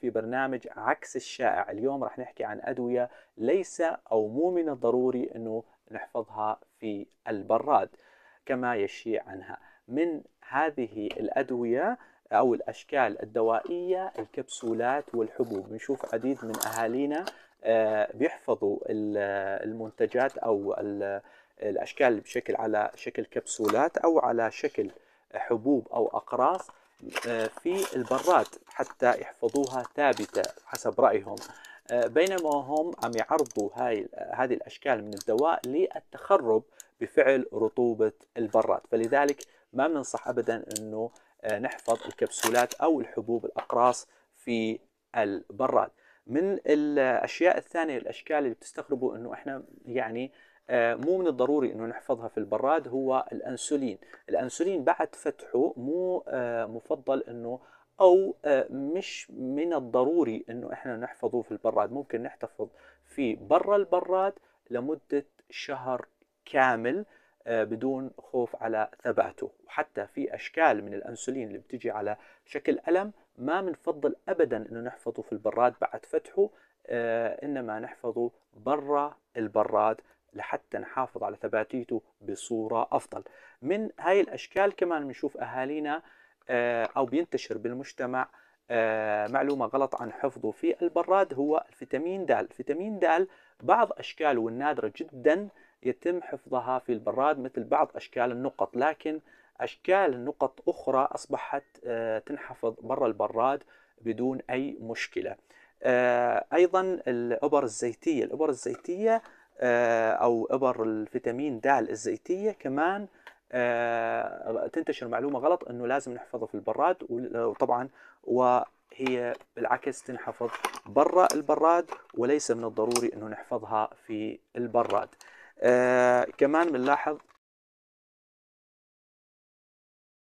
في برنامج عكس الشائع اليوم رح نحكي عن أدوية ليس أو مو من الضروري أنه نحفظها في البراد كما يشيع عنها من هذه الأدوية أو الأشكال الدوائية الكبسولات والحبوب بنشوف عديد من أهالينا آه، بيحفظوا المنتجات أو الأشكال بشكل على شكل كبسولات أو على شكل حبوب أو أقراص آه، في البراد حتى يحفظوها ثابتة حسب رأيهم آه، بينما هم عم يعرضوا هاي هذه الأشكال من الدواء للتخرب بفعل رطوبة البراد فلذلك ما بننصح أبدا أنه آه، نحفظ الكبسولات أو الحبوب الأقراص في البراد من الأشياء الثانية الأشكال اللي بتستغربوا أنه إحنا يعني آه، مو من الضروري انه نحفظها في البراد هو الانسولين الانسولين بعد فتحه مو آه، مفضل انه او آه، مش من الضروري انه احنا نحفظه في البراد ممكن نحتفظ في برا البراد لمده شهر كامل بدون خوف على ثباته وحتى في اشكال من الانسولين اللي بتجي على شكل الم ما بنفضل ابدا انه نحفظه في البراد بعد فتحه انما نحفظه برا البراد لحتى نحافظ على ثباتيته بصورة أفضل من هاي الأشكال كمان بنشوف أهالينا آه، أو بينتشر بالمجتمع آه، معلومة غلط عن حفظه في البراد هو الفيتامين د الفيتامين د بعض أشكاله النادرة جدا يتم حفظها في البراد مثل بعض أشكال النقط لكن أشكال نقط أخرى أصبحت آه، تنحفظ برا البراد بدون أي مشكلة أيضا الأبر الزيتية الأبر الزيتية آه، او ابر الفيتامين د الزيتيه كمان آه، تنتشر معلومه غلط انه لازم نحفظها في البراد وطبعا وهي بالعكس تنحفظ برا البراد وليس من الضروري انه نحفظها في البراد آه، كمان بنلاحظ